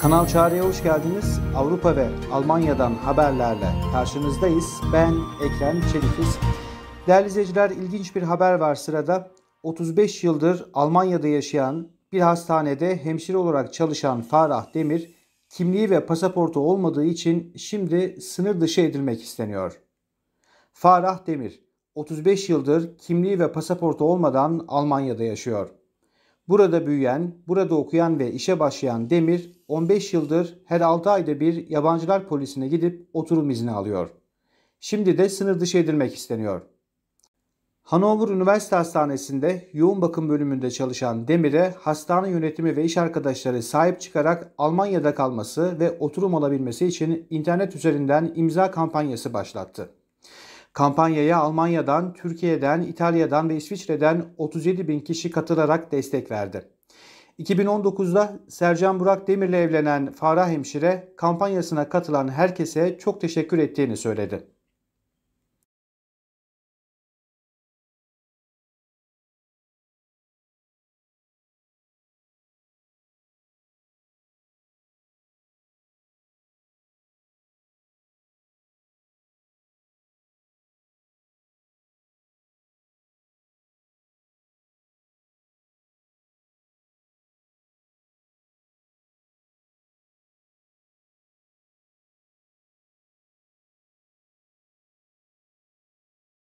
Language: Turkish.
Kanal Çağrı'ya hoş geldiniz. Avrupa ve Almanya'dan haberlerle karşınızdayız. Ben Ekrem Çelikiz. Değerli izleyiciler ilginç bir haber var sırada. 35 yıldır Almanya'da yaşayan bir hastanede hemşire olarak çalışan Farah Demir kimliği ve pasaportu olmadığı için şimdi sınır dışı edilmek isteniyor. Farah Demir 35 yıldır kimliği ve pasaportu olmadan Almanya'da yaşıyor. Burada büyüyen, burada okuyan ve işe başlayan Demir 15 yıldır her 6 ayda bir yabancılar polisine gidip oturum izni alıyor. Şimdi de sınır dışı edilmek isteniyor. Hanover Üniversite Hastanesi'nde yoğun bakım bölümünde çalışan Demir'e hastane yönetimi ve iş arkadaşları sahip çıkarak Almanya'da kalması ve oturum alabilmesi için internet üzerinden imza kampanyası başlattı. Kampanyaya Almanya'dan, Türkiye'den, İtalya'dan ve İsviçre'den 37 bin kişi katılarak destek verdi. 2019'da Sercan Burak Demir'le evlenen Farah Hemşire kampanyasına katılan herkese çok teşekkür ettiğini söyledi.